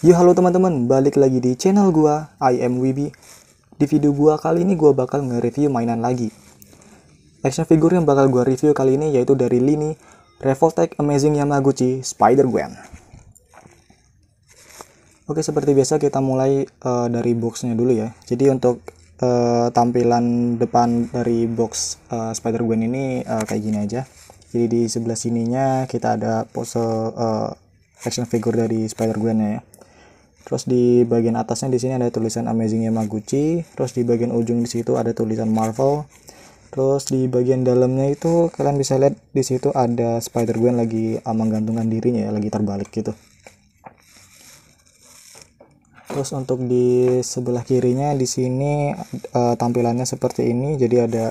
Yo halo teman-teman, balik lagi di channel gua, I am Wibi. Di video gua kali ini gua bakal nge-review mainan lagi. Action figure yang bakal gua review kali ini yaitu dari Lini Revoltech Amazing Yamaguchi Spider-Gwen. Oke, seperti biasa kita mulai uh, dari boxnya dulu ya. Jadi untuk uh, tampilan depan dari box uh, Spider-Gwen ini uh, kayak gini aja. Jadi di sebelah sininya kita ada pose uh, action figure dari Spider-Gwen ya Terus di bagian atasnya di sini ada tulisan Amazing Yamaguchi, terus di bagian ujung di situ ada tulisan Marvel. Terus di bagian dalamnya itu kalian bisa lihat di situ ada Spider-Gwen lagi menggantungkan dirinya ya, lagi terbalik gitu. Terus untuk di sebelah kirinya di sini uh, tampilannya seperti ini, jadi ada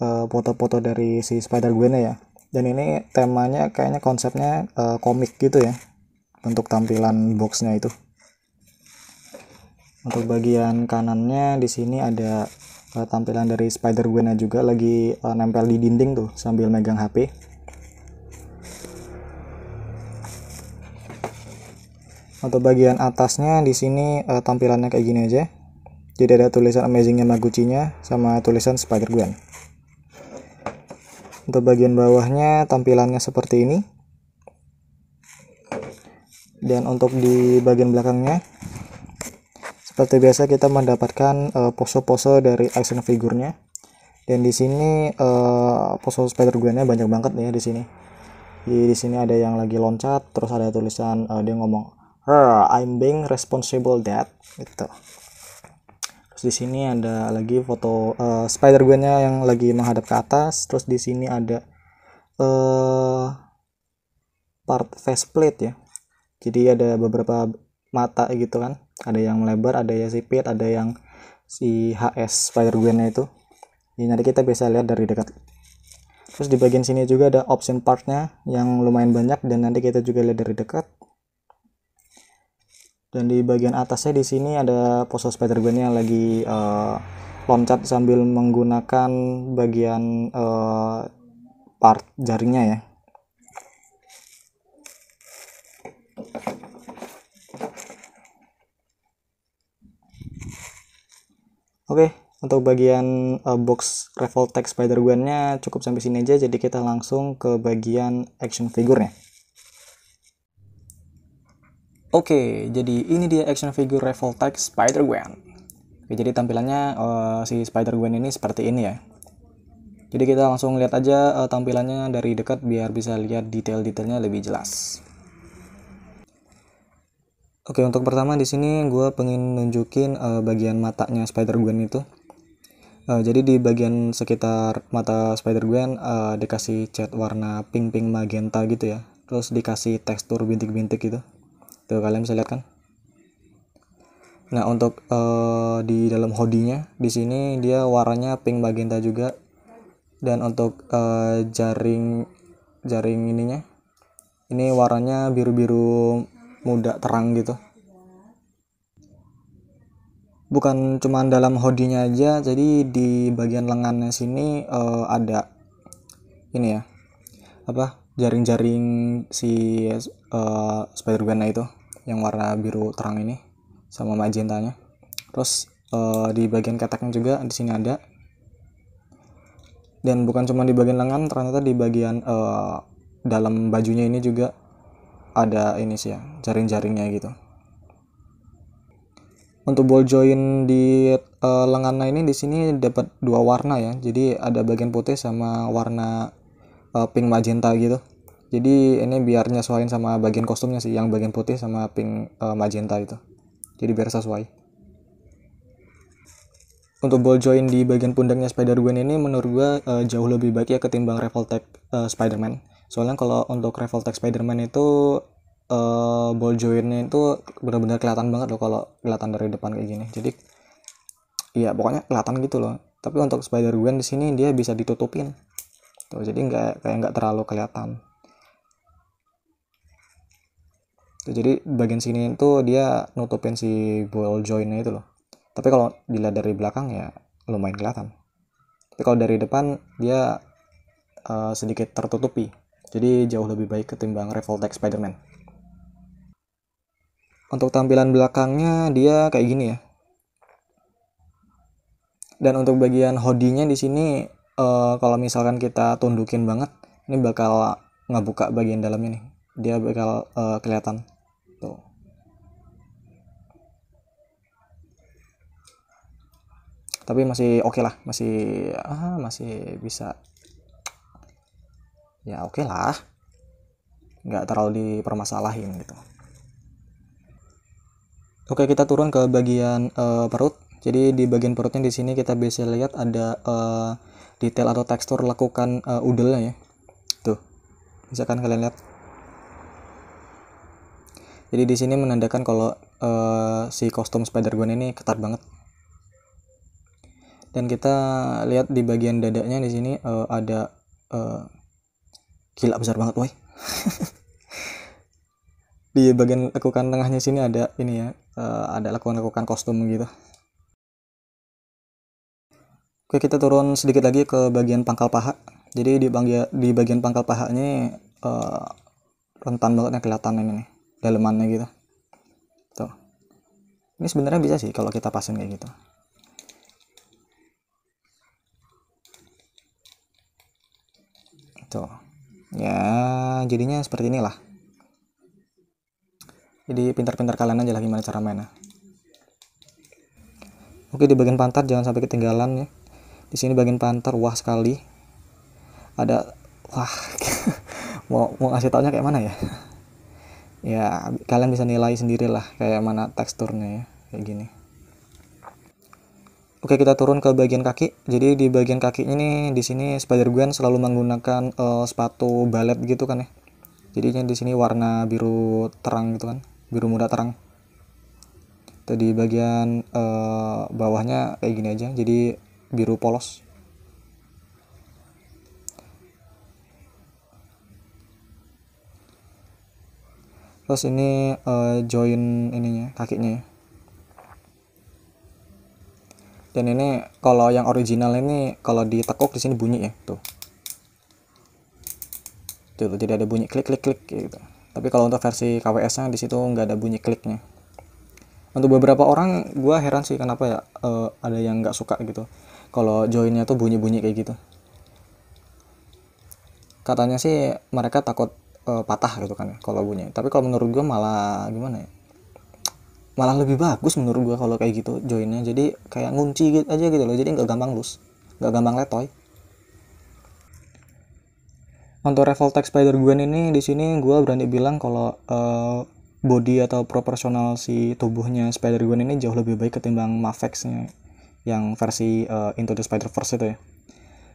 eh, foto-foto uh, dari si Spider-Gwen ya. Dan ini temanya kayaknya konsepnya uh, komik gitu ya untuk tampilan boxnya itu untuk bagian kanannya di sini ada uh, tampilan dari Spider Gwen juga lagi uh, nempel di dinding tuh sambil megang HP untuk bagian atasnya di sini uh, tampilannya kayak gini aja jadi ada tulisan Amazingnya Magucinya nya sama tulisan Spider Gwen untuk bagian bawahnya tampilannya seperti ini dan untuk di bagian belakangnya seperti biasa kita mendapatkan eh, pose-pose uh, dari action figurnya. Dan di sini uh, eh, pose Spider Gwen-nya banyak banget nih ya di sini. Di, sini ada yang lagi loncat, terus ada tulisan uh, dia ngomong, "I'm being responsible dad." gitu. Terus di sini ada lagi foto uh, Spider Gwen-nya yang lagi menghadap ke atas, terus di sini ada uh, part faceplate ya. Jadi ada beberapa mata gitu kan ada yang melebar ada yang sipit ada yang si HS Spider Gwen-nya itu ini nanti kita bisa lihat dari dekat terus di bagian sini juga ada option partnya yang lumayan banyak dan nanti kita juga lihat dari dekat dan di bagian atasnya di sini ada pose spider gwen yang lagi uh, loncat sambil menggunakan bagian uh, part jaringnya ya Oke, okay, untuk bagian uh, box Revolt Tech Spider-Gwen-nya cukup sampai sini aja, jadi kita langsung ke bagian action figure-nya. Oke, okay, jadi ini dia action figure Revolt Tech Spider-Gwen. Okay, jadi tampilannya uh, si Spider-Gwen ini seperti ini ya. Jadi kita langsung lihat aja uh, tampilannya dari dekat biar bisa lihat detail-detailnya lebih jelas. Oke, untuk pertama di sini gue pengen nunjukin uh, bagian matanya Spider Gwen itu. Uh, jadi di bagian sekitar mata Spider Gwen uh, dikasih cat warna pink pink magenta gitu ya. Terus dikasih tekstur bintik-bintik gitu. Tuh kalian bisa lihat kan? Nah untuk uh, di dalam hodinya di sini dia warnanya pink magenta juga. Dan untuk uh, jaring jaring ininya ini warnanya biru-biru muda terang gitu bukan cuman dalam hodinya aja jadi di bagian lengannya sini uh, ada ini ya apa jaring-jaring si uh, eh, Spider-Man itu yang warna biru terang ini sama magentanya terus uh, di bagian keteknya juga di sini ada dan bukan cuma di bagian lengan ternyata di bagian uh, dalam bajunya ini juga ada ini sih ya jaring-jaringnya gitu untuk ball joint di uh, lengannya ini di sini dapat dua warna ya jadi ada bagian putih sama warna uh, pink magenta gitu jadi ini biar nyesuaiin sama bagian kostumnya sih yang bagian putih sama pink uh, magenta itu jadi biar sesuai untuk ball joint di bagian pundaknya Spider-Gwen ini menurut gue uh, jauh lebih baik ya ketimbang Revoltech uh, Spider-Man soalnya kalau untuk Spider-Man itu uh, ball jointnya itu benar-benar kelihatan banget loh kalau kelihatan dari depan kayak gini jadi ya pokoknya kelihatan gitu loh tapi untuk Spider Gwen di sini dia bisa ditutupin tuh jadi nggak kayak nggak terlalu kelihatan tuh, jadi bagian sini itu dia nutupin si ball jointnya itu loh tapi kalau dilihat dari belakang ya lumayan kelihatan tapi kalau dari depan dia uh, sedikit tertutupi jadi jauh lebih baik ketimbang Revoltech Spider-Man. Untuk tampilan belakangnya dia kayak gini ya. Dan untuk bagian hoodie-nya di sini uh, kalau misalkan kita tundukin banget, ini bakal ngebuka bagian dalamnya nih. Dia bakal uh, kelihatan. Tuh. tapi masih oke okay lah masih ah masih bisa ya oke okay lah nggak terlalu dipermasalahin gitu oke kita turun ke bagian uh, perut jadi di bagian perutnya di sini kita bisa lihat ada uh, detail atau tekstur lakukan uh, udelnya ya tuh misalkan kalian lihat jadi di sini menandakan kalau uh, si kostum Spider-Gwen ini ketat banget. Dan kita lihat di bagian dadanya di sini uh, ada uh, gila besar banget woi di bagian lekukan tengahnya sini ada ini ya uh, ada lekukan-lekukan kostum gitu oke kita turun sedikit lagi ke bagian pangkal paha jadi di bagian di bagian pangkal paha ini uh, eh, rentan banget nih kelihatan ini nih dalemannya gitu tuh ini sebenarnya bisa sih kalau kita pasang kayak gitu tuh ya jadinya seperti inilah jadi pintar-pintar kalian aja lah gimana cara mainnya oke di bagian pantat jangan sampai ketinggalan ya di sini bagian pantar wah sekali ada wah mau mau kasih taunya kayak mana ya ya kalian bisa nilai sendirilah kayak mana teksturnya ya kayak gini Oke kita turun ke bagian kaki. Jadi di bagian kaki ini di sini Spider Gwen selalu menggunakan uh, sepatu balet gitu kan ya. Jadinya di sini warna biru terang gitu kan, biru muda terang. Tadi bagian uh, bawahnya kayak gini aja, jadi biru polos. Terus ini uh, join ininya kakinya ya dan ini kalau yang original ini kalau ditekuk di sini bunyi ya tuh tuh tidak ada bunyi klik klik klik gitu tapi kalau untuk versi KWS nya disitu nggak ada bunyi kliknya untuk beberapa orang gue heran sih kenapa ya uh, ada yang nggak suka gitu kalau joinnya tuh bunyi bunyi kayak gitu katanya sih mereka takut uh, patah gitu kan kalau bunyi tapi kalau menurut gue malah gimana ya malah lebih bagus menurut gua kalau kayak gitu joinnya jadi kayak ngunci gitu aja gitu loh jadi nggak gampang lus nggak gampang letoy untuk Revoltech Spider Gwen ini di sini gue berani bilang kalau uh, body atau proporsional si tubuhnya Spider Gwen ini jauh lebih baik ketimbang Mavexnya yang versi uh, Into the Spider Verse itu ya.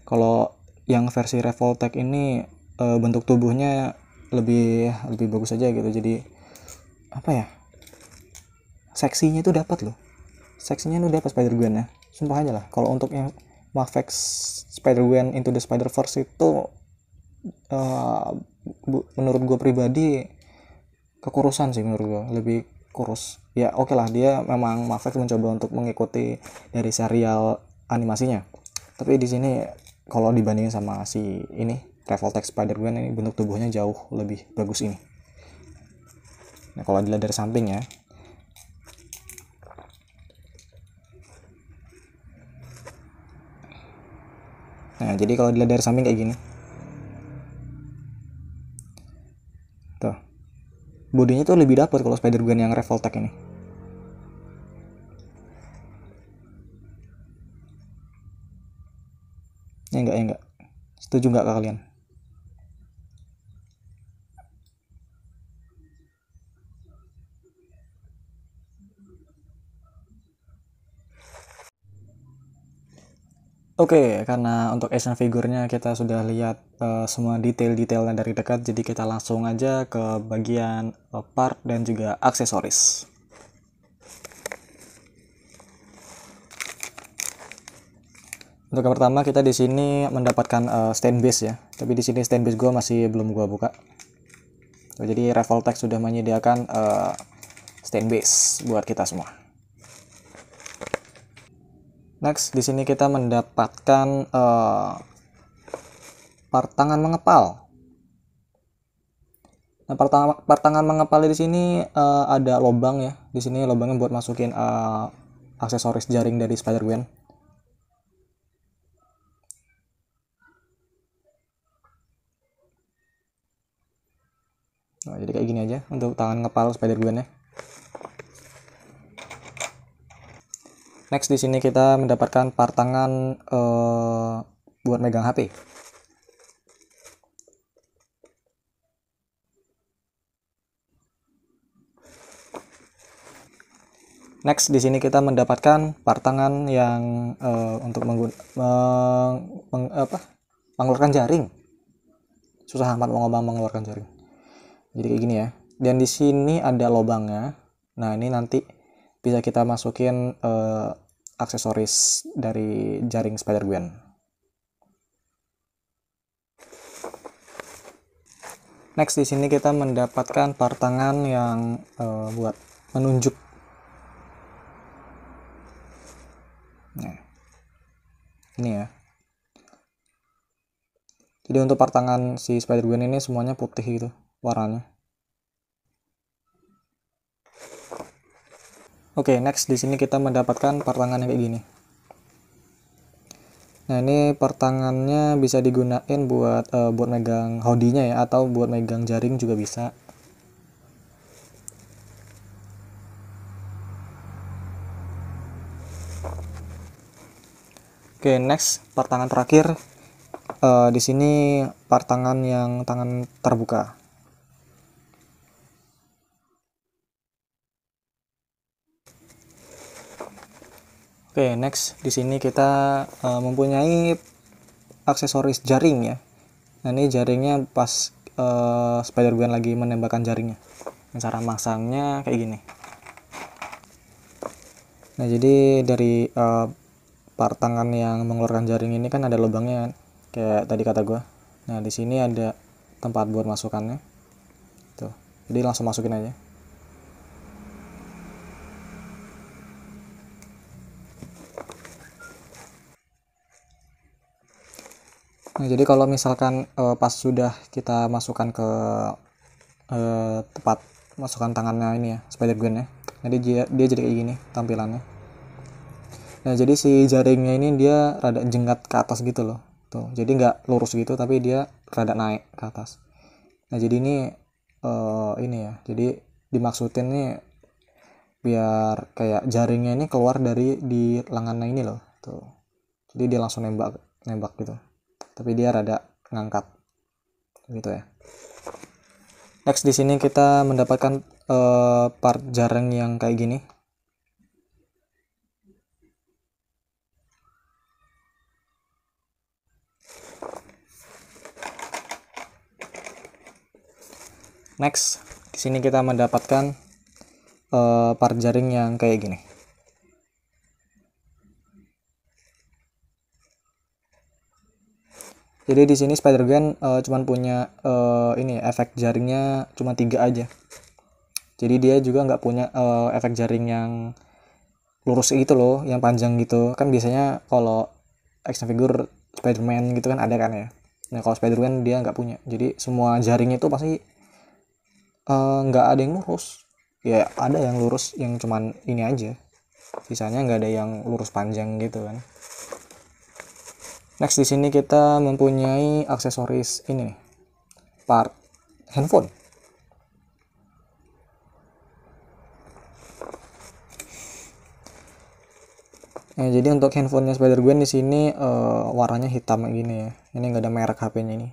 Kalau yang versi Revoltech ini uh, bentuk tubuhnya lebih lebih bagus aja gitu. Jadi apa ya? seksinya itu dapat loh seksinya itu dapat Spider Gwen ya sumpah aja lah kalau untuk yang Marvel Spider Gwen Into the Spider Verse itu uh, menurut gue pribadi kekurusan sih menurut gue lebih kurus ya oke okay lah dia memang Marvel mencoba untuk mengikuti dari serial animasinya tapi di sini kalau dibandingin sama si ini Revoltex Spider Gwen ini bentuk tubuhnya jauh lebih bagus ini nah kalau dilihat dari samping ya Nah, jadi kalau dilihat dari samping kayak gini. Tuh. Bodinya tuh lebih dapat kalau Spider-Gwen yang Revoltech ini. Ya enggak, ya enggak. Setuju enggak kalian? Oke, okay, karena untuk action figurnya kita sudah lihat uh, semua detail-detailnya dari dekat, jadi kita langsung aja ke bagian uh, part dan juga aksesoris. Untuk yang pertama kita di sini mendapatkan uh, stand base ya, tapi di sini stand base gue masih belum gue buka. Jadi Revoltech sudah menyediakan uh, stand base buat kita semua. Next, di sini kita mendapatkan uh, mengepal. Nah, part, mengepal di sini uh, ada lobang ya. Di sini lobangnya buat masukin uh, aksesoris jaring dari Spider-Gwen. Nah, jadi kayak gini aja untuk tangan ngepal Spider-Gwen ya. Next di sini kita mendapatkan partangan uh, buat megang HP. Next di sini kita mendapatkan partangan yang uh, untuk meng, meng mengeluarkan jaring. Susah amat mau ngomong mengeluarkan jaring. Jadi kayak gini ya. Dan di sini ada lobangnya. Nah, ini nanti bisa kita masukin uh, aksesoris dari jaring Spider Gwen. Next di sini kita mendapatkan part tangan yang uh, buat menunjuk. Nah, ini ya. Jadi untuk part tangan si Spider Gwen ini semuanya putih gitu warnanya. Oke, okay, next di sini kita mendapatkan pertangan yang kayak gini. Nah, ini pertangannya bisa digunain buat uh, buat megang hodinya ya atau buat megang jaring juga bisa. Oke, okay, next pertangan terakhir. Uh, di sini pertangan yang tangan terbuka. Oke, okay, next di sini kita uh, mempunyai aksesoris jaring ya. Nah, ini jaringnya pas uh, spider Gwen lagi menembakkan jaringnya. Nah, cara masangnya kayak gini. Nah, jadi dari uh, part tangan yang mengeluarkan jaring ini kan ada lubangnya kayak tadi kata gue. Nah, di sini ada tempat buat masukannya. Tuh. Jadi langsung masukin aja. Nah, jadi kalau misalkan uh, pas sudah kita masukkan ke uh, tempat masukkan tangannya ini ya, spider gwen ya. Jadi nah dia dia jadi kayak gini tampilannya. Nah, jadi si jaringnya ini dia rada jenggat ke atas gitu loh. Tuh, jadi nggak lurus gitu tapi dia rada naik ke atas. Nah, jadi ini uh, ini ya. Jadi dimaksudin nih biar kayak jaringnya ini keluar dari di lengannya ini loh. Tuh. Jadi dia langsung nembak nembak gitu tapi dia rada ngangkat gitu ya next di sini kita mendapatkan uh, part jarang yang kayak gini next di sini kita mendapatkan uh, part jaring yang kayak gini jadi di sini spider gun uh, eh, cuman punya uh, ini efek jaringnya cuma tiga aja jadi dia juga nggak punya uh, efek jaring yang lurus gitu loh yang panjang gitu kan biasanya kalau action figure Spider-Man gitu kan ada kan ya nah kalau Spider-Man dia nggak punya jadi semua jaringnya itu pasti nggak uh, ada yang lurus ya ada yang lurus yang cuman ini aja sisanya nggak ada yang lurus panjang gitu kan Next di sini kita mempunyai aksesoris ini nih. Part handphone. Nah, jadi untuk handphonenya Spider Gwen di sini uh, warnanya hitam kayak gini ya. Ini nggak ada merek HP-nya ini.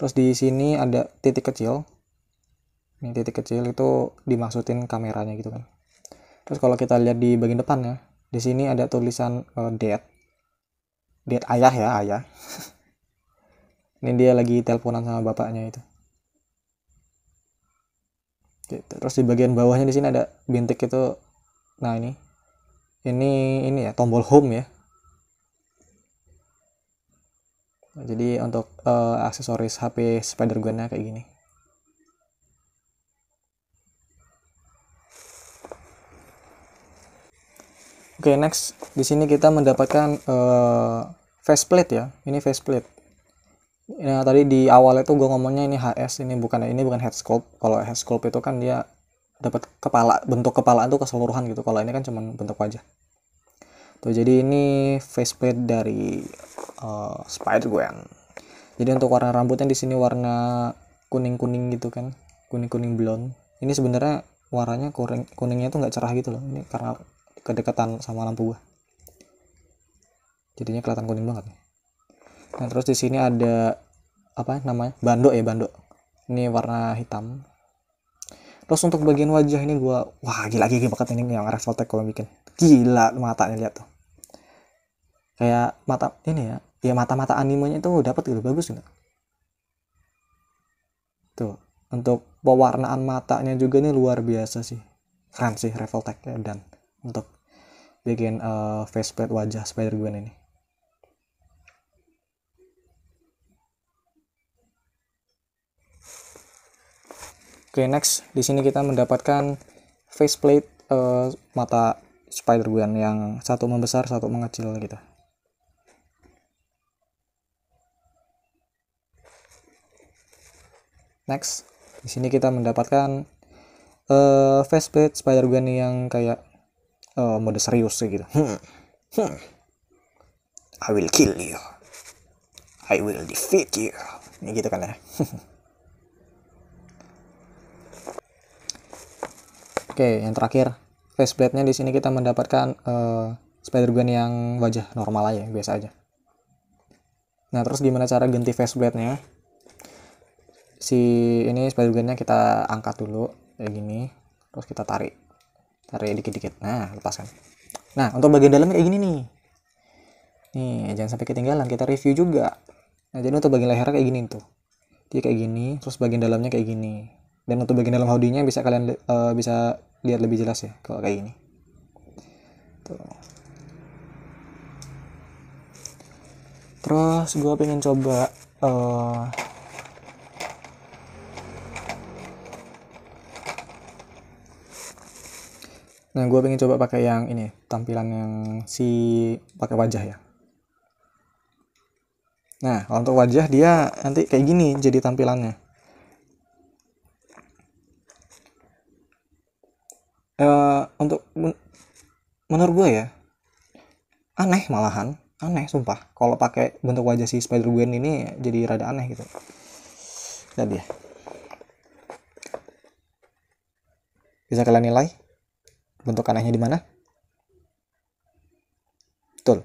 Terus di sini ada titik kecil. Ini titik kecil itu dimaksudin kameranya gitu kan. Terus kalau kita lihat di bagian depan ya, di sini ada tulisan uh, eh, dead lihat ayah ya ayah ini dia lagi teleponan sama bapaknya itu gitu. terus di bagian bawahnya di sini ada bintik itu nah ini ini ini ya tombol home ya jadi untuk uh, aksesoris HP Spider Gwennya kayak gini Oke, okay, next. Di sini kita mendapatkan uh, faceplate ya. Ini faceplate. Nah, tadi di awal itu gue ngomongnya ini HS, ini bukan ini bukan head sculpt. Kalau head sculpt itu kan dia dapat kepala, bentuk kepala itu keseluruhan gitu. Kalau ini kan cuma bentuk wajah. Tuh, jadi ini faceplate dari uh, Spider-Gwen. Jadi untuk warna rambutnya di sini warna kuning-kuning gitu kan. Kuning-kuning blonde. Ini sebenarnya warnanya kuning kuningnya tuh nggak cerah gitu loh. Ini karena kedekatan sama lampu gua jadinya kelihatan kuning banget nih nah terus di sini ada apa namanya bando ya bando ini warna hitam terus untuk bagian wajah ini gua wah gila lagi banget ini yang Rexotech kalau bikin gila matanya lihat tuh kayak mata ini ya ya mata-mata animenya itu dapat gitu bagus enggak gitu. tuh untuk pewarnaan matanya juga nih luar biasa sih keren sih Revoltech dan untuk bikin uh, eh, faceplate wajah Spider Gwen ini. Oke okay, next di sini kita mendapatkan faceplate uh, mata Spider Gwen yang satu membesar satu mengecil gitu. Next di sini kita mendapatkan uh, faceplate Spider Gwen yang kayak uh, mode serius gitu hmm. Hmm. I will kill you I will defeat you Ini gitu kan ya oke yang terakhir faceplate nya di sini kita mendapatkan uh, eh, Spider-Gwen yang wajah normal aja biasa aja nah terus gimana cara ganti faceplate nya si ini Spider-Gwen nya kita angkat dulu kayak gini terus kita tarik tarik ya dikit-dikit nah lepaskan nah untuk bagian dalamnya kayak gini nih nih jangan sampai ketinggalan kita review juga nah jadi untuk bagian leher kayak gini tuh dia kayak gini terus bagian dalamnya kayak gini dan untuk bagian dalam hoodie bisa kalian uh, bisa lihat lebih jelas ya kalau kayak gini tuh terus gue pengen coba uh, Nah, gue pengen coba pakai yang ini, tampilan yang si pakai wajah ya. Nah, kalau untuk wajah dia nanti kayak gini jadi tampilannya. Uh, untuk men menurut gue ya aneh malahan aneh sumpah kalau pakai bentuk wajah si Spider Gwen ini jadi rada aneh gitu Lihat ya bisa kalian nilai bentuk anehnya di mana? Betul.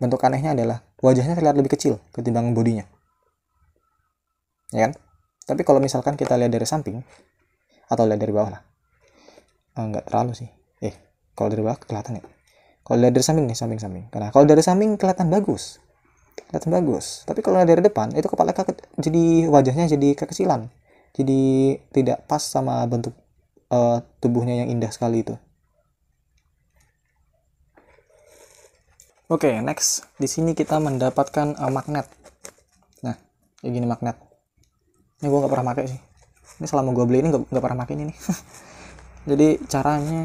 Bentuk anehnya adalah wajahnya terlihat lebih kecil ketimbang bodinya. Ya kan? Tapi kalau misalkan kita lihat dari samping, atau lihat dari bawah lah. Enggak ah, terlalu sih. Eh, kalau dari bawah kelihatan ya. Kalau lihat dari samping nih, samping-samping. Karena kalau dari samping kelihatan bagus. Kelihatan bagus. Tapi kalau lihat dari depan, itu kepala kaget, jadi wajahnya jadi kekecilan. Jadi tidak pas sama bentuk uh, tubuhnya yang indah sekali itu. Oke, okay, next. Di sini kita mendapatkan uh, magnet. Nah, kayak gini magnet. Ini gue gak pernah pakai sih. Ini selama gue beli ini gak pernah pakai ini nih. Jadi caranya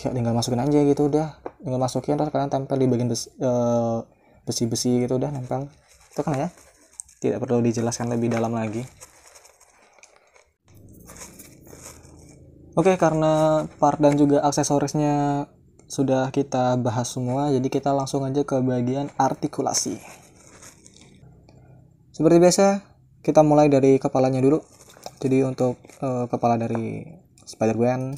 ya tinggal masukin aja gitu udah. Tinggal masukin terus kalian tempel di bagian besi, eh, besi-besi gitu udah nempel. Itu kan ya. Tidak perlu dijelaskan lebih dalam lagi. Oke, karena part dan juga aksesorisnya sudah kita bahas semua, jadi kita langsung aja ke bagian artikulasi. Seperti biasa, kita mulai dari kepalanya dulu. Jadi untuk uh, kepala dari Spider-Gwen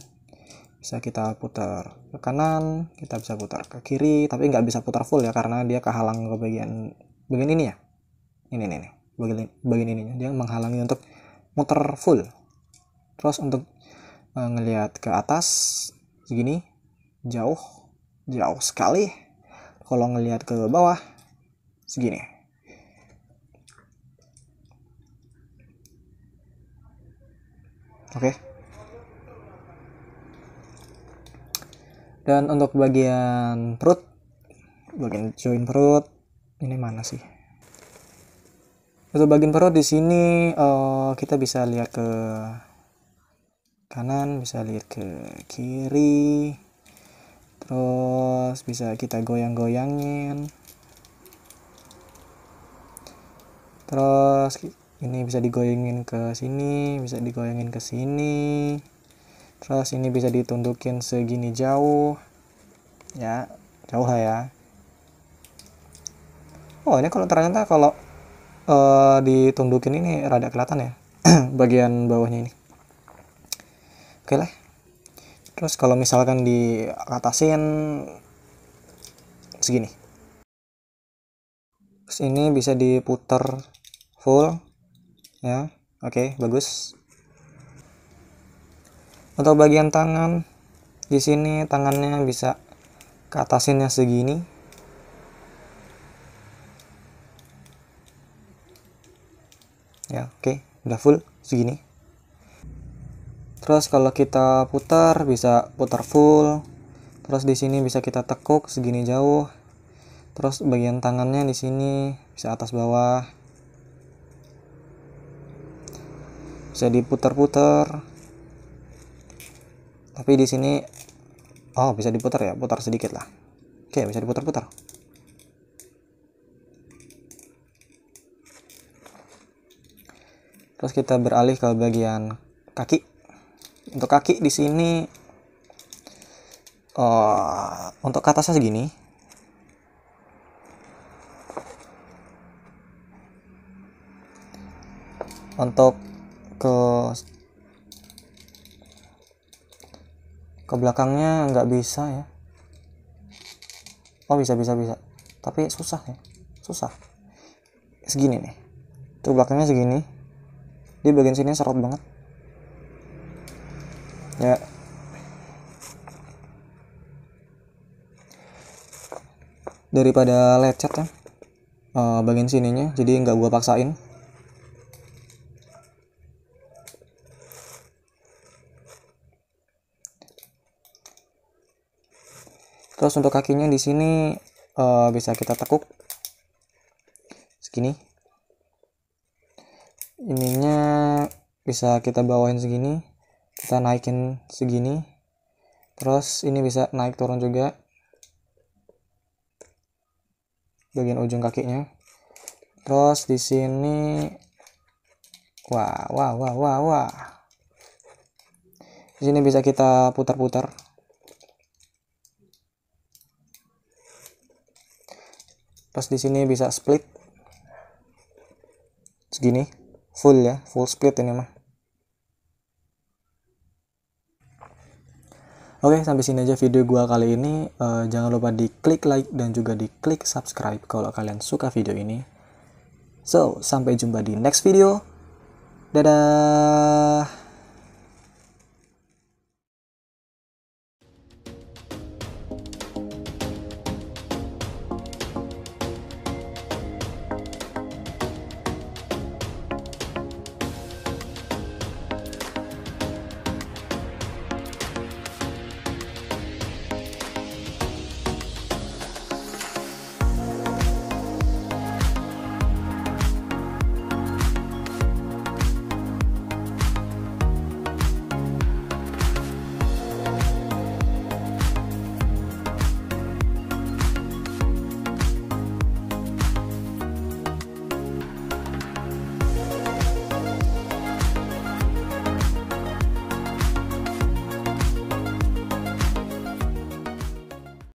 bisa kita putar ke kanan, kita bisa putar ke kiri, tapi nggak bisa putar full ya karena dia kehalang ke bagian bagian ini ya. Ini ini ini bagian bagian ininya dia menghalangi untuk muter full. Terus untuk Eh, ngelihat ke atas segini jauh jauh sekali kalau ngelihat ke bawah segini oke dan untuk bagian perut bagian join perut ini mana sih untuk bagian perut di sini uh, kita bisa lihat ke kanan bisa lihat ke kiri terus bisa kita goyang-goyangin terus ini bisa digoyangin ke sini bisa digoyangin ke sini terus ini bisa ditundukin segini jauh ya jauh lah ya oh ini kalau ternyata kalau uh, ditundukin ini rada kelihatan ya bagian bawahnya ini oke lah terus kalau misalkan di atasin segini terus ini bisa diputar full ya oke bagus untuk bagian tangan di sini tangannya bisa ke atasinnya segini ya oke okay, udah full segini terus kalau kita putar bisa putar full terus di sini bisa kita tekuk segini jauh terus bagian tangannya di sini bisa atas bawah bisa diputar-putar tapi di sini oh bisa diputar ya putar sedikit lah oke bisa diputar-putar terus kita beralih ke bagian kaki untuk kaki di sini uh, untuk kata atasnya segini untuk ke ke belakangnya nggak bisa ya oh bisa bisa bisa tapi susah ya susah segini nih tuh belakangnya segini di bagian sini serot banget ya daripada lecet ya uh, bagian sininya jadi nggak gua paksain terus untuk kakinya di sini uh, bisa kita tekuk segini ininya bisa kita bawain segini kita naikin segini terus ini bisa naik turun juga bagian ujung kakinya terus di sini wah wah wah wah wah di sini bisa kita putar-putar terus di sini bisa split segini full ya full split ini mah Oke, sampai sini aja video gua kali ini. Uh, jangan lupa di klik like dan juga di klik subscribe kalau kalian suka video ini. So, sampai jumpa di next video. Dadah.